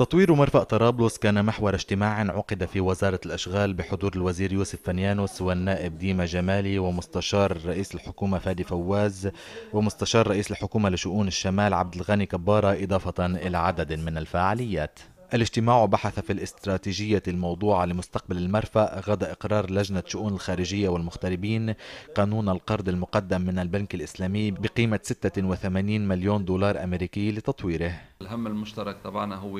تطوير مرفأ طرابلس كان محور اجتماع عقد في وزارة الأشغال بحضور الوزير يوسف فنيانوس والنائب ديما جمالي ومستشار رئيس الحكومة فادي فواز ومستشار رئيس الحكومة لشؤون الشمال عبد الغني كبارة إضافة إلى عدد من الفعاليات الاجتماع بحث في الاستراتيجية الموضوعة لمستقبل المرفأ غدا إقرار لجنة شؤون الخارجية والمغتربين قانون القرض المقدم من البنك الإسلامي بقيمة 86 مليون دولار أمريكي لتطويره الهم المشترك تبعنا هو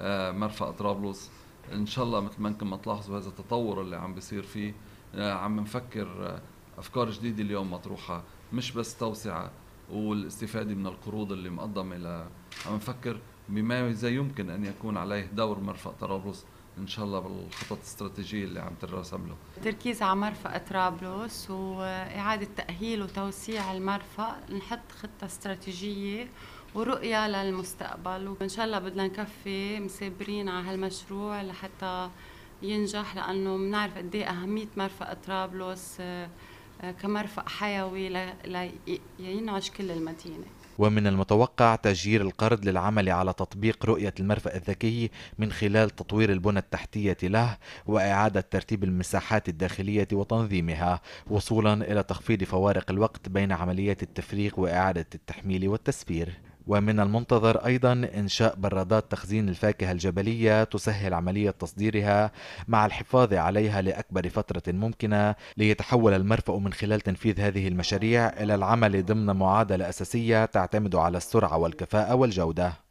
آه، مرفأ طرابلس إن شاء الله مثل ما أنتم تلاحظوا هذا التطور اللي عم بيصير فيه آه، عم نفكر آه، أفكار جديدة اليوم مطروحة مش بس توسعة والاستفادة من القروض اللي مقدمة ل عم نفكر بما إذا يمكن أن يكون عليه دور مرفق طرابلس ان شاء الله بالخطط الاستراتيجيه اللي عم ترسم له تركيز على مرفق طرابلس واعاده تاهيل وتوسيع المرفق نحط خطه استراتيجيه ورؤيه للمستقبل وان شاء الله بدنا نكفي مسابرين على هالمشروع لحتى ينجح لانه بنعرف قد ايه اهميه مرفق طرابلس آه، كمرفأ حيوي لينعش كل المدينة ومن المتوقع تأجير القرض للعمل على تطبيق رؤية المرفأ الذكي من خلال تطوير البنى التحتية له وإعادة ترتيب المساحات الداخلية وتنظيمها وصولا إلى تخفيض فوارق الوقت بين عمليات التفريغ وإعادة التحميل والتسفير ومن المنتظر أيضا إنشاء برادات تخزين الفاكهة الجبلية تسهل عملية تصديرها مع الحفاظ عليها لأكبر فترة ممكنة ليتحول المرفأ من خلال تنفيذ هذه المشاريع إلى العمل ضمن معادلة أساسية تعتمد على السرعة والكفاءة والجودة